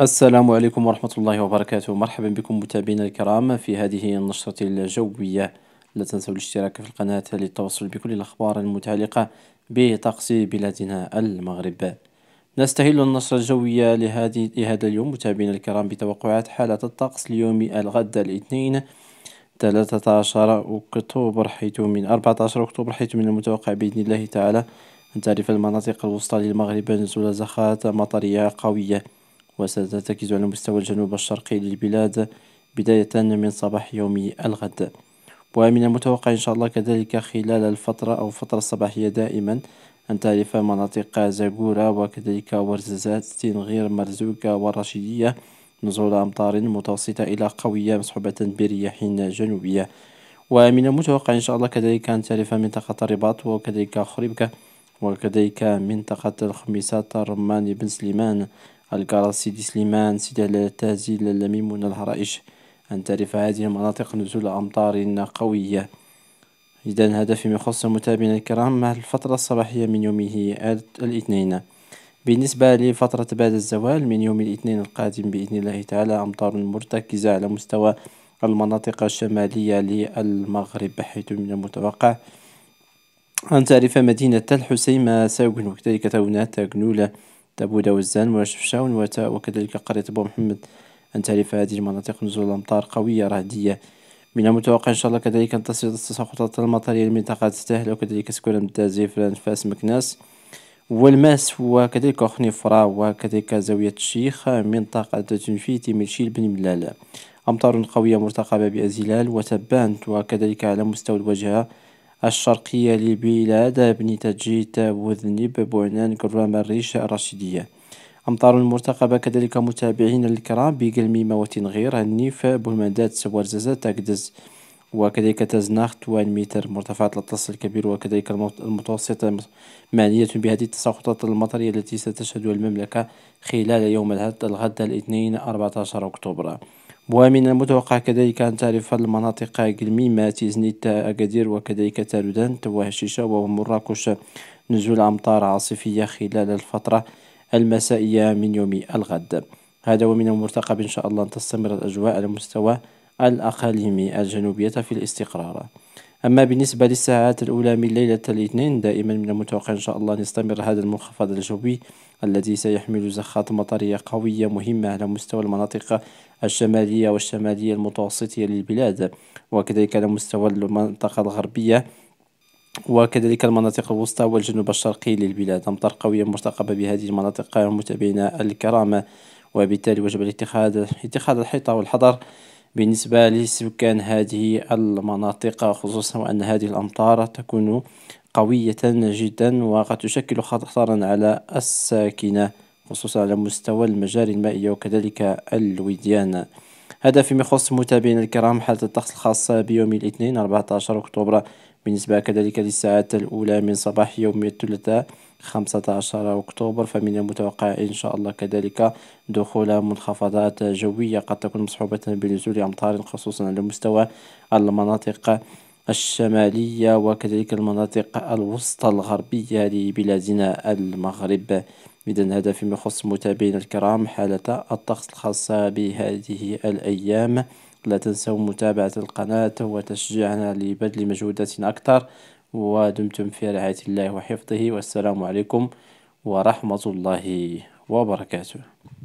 السلام عليكم ورحمة الله وبركاته مرحبا بكم متابعينا الكرام في هذه النشرة الجوية لا تنسوا الاشتراك في القناة للتوصل بكل الأخبار المتعلقة بطقس بلادنا المغرب نستهل النشرة الجوية لهذه لهذا اليوم متابعينا الكرام بتوقعات حالة الطقس ليوم الغد الاثنين 13 أكتوبر حيث من 14 أكتوبر حيث من المتوقع بإذن الله تعالى أن تعرف المناطق الوسطى للمغرب نزول زخات مطرية قوية وسترتكز على مستوى الجنوب الشرقي للبلاد بداية من صباح يوم الغد ومن المتوقع إن شاء الله كذلك خلال الفترة أو الفترة الصباحية دائما أن تعرف مناطق زاكورة وكذلك ورزازات غير مرزوقة والرشيدية نزول أمطار متوسطة إلى قوية مصحوبة برياح جنوبية ومن المتوقع إن شاء الله كذلك أن تعرف منطقة الرباط وكذلك خريبكة وكذلك منطقة الخميسات الرمان بن سليمان الكرز سيدي سليمان سيدي على تازي للميمون الهرائش أن تعرف هذه المناطق نزول أمطار قوية إذا هذا فيما يخص متابعينا الكرام الفترة الصباحية من يومه الاثنين بالنسبة لفترة بعد الزوال من يوم الاثنين القادم بإذن الله تعالى أمطار مرتكزة على مستوى المناطق الشمالية للمغرب حيث من المتوقع أن تعرف مدينة الحسيمة ساوغن وكذلك تونات تاغنولا تابو وزان وشفشاون وتا وكذلك قرية أبو محمد أن تعرف هذه المناطق نزول الأمطار قوية رهدية من المتوقع إن شاء الله كذلك أن تصل التساقطات المطرية لمنطقة ستاهل وكذلك سكولا مدازي زيف فاس مكناس والماس وكذلك أخنفرة وكذلك زاوية الشيخ منطقة تنفيتي من شيل بن ملالة أمطار قوية مرتقبة بأزلال وتبانت وكذلك على مستوى الواجهة الشرقية للبلاد بن تجيت وذنب بوعنان كرام الريش الرشيدية أمطار مرتقبة كذلك متابعين الكرام بقلميمة وتنغير هنيف بولمندات ورزازة تقدز وكذلك وان متر مرتفعة الطس الكبير وكذلك المتوسطة معنية بهذه التساقطات المطرية التي ستشهدها المملكة خلال يوم الغد الاثنين 14 أكتوبر ومن المتوقع كذلك أن تعرف المناطق قلميمة تيزنيت أكادير وكذلك تالودانت وهشيشة ومراكش نزول أمطار عاصفية خلال الفترة المسائية من يوم الغد هذا ومن المرتقب إن شاء الله أن تستمر الأجواء على مستوى الأقاليم الجنوبية في الاستقرار أما بالنسبة للساعات الأولى من ليلة الاثنين دائما من المتوقع إن شاء الله أن يستمر هذا المنخفض الجوي الذي سيحمل زخات مطرية قوية مهمة على مستوى المناطق الشمالية والشمالية المتوسطية للبلاد وكذلك على مستوى المنطقة الغربية وكذلك المناطق الوسطى والجنوب الشرقي للبلاد أمطار قوية مرتقبة بهذه المناطق متابعينا الكرام وبالتالي وجب الاتخاذ اتخاذ الحيطة والحذر بالنسبة لسكان هذه المناطق خصوصا وأن هذه الأمطار تكون قوية جدا وقد تشكل خطرا على الساكنة خصوصا على مستوى المجاري المائية وكذلك الوديان هذا فيما يخص متابعينا الكرام حالة الطقس الخاصة بيوم الاثنين 14 أكتوبر بالنسبة كذلك للساعات الأولى من صباح يوم الثلاثاء 15 أكتوبر فمن المتوقع إن شاء الله كذلك دخول منخفضات جوية قد تكون مصحوبة بنزول أمطار خصوصا على مستوى المناطق الشمالية وكذلك المناطق الوسطى الغربية لبلادنا المغرب إذا هذا فيما يخص متابعينا الكرام حالة الطقس الخاصة بهذه الأيام لا تنسوا متابعة القناة وتشجيعنا لبذل مجهودات أكثر ودمتم في رعاية الله وحفظه والسلام عليكم ورحمة الله وبركاته